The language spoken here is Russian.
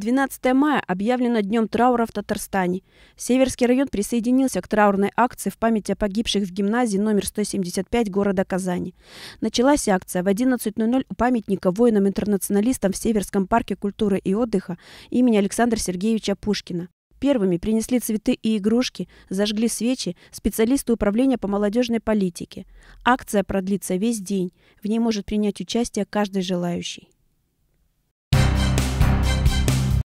12 мая объявлено днем траура в Татарстане. Северский район присоединился к траурной акции в память о погибших в гимназии номер 175 города Казани. Началась акция в 11.00 у памятника воинам-интернационалистам в Северском парке культуры и отдыха имени Александра Сергеевича Пушкина. Первыми принесли цветы и игрушки, зажгли свечи специалисты управления по молодежной политике. Акция продлится весь день. В ней может принять участие каждый желающий.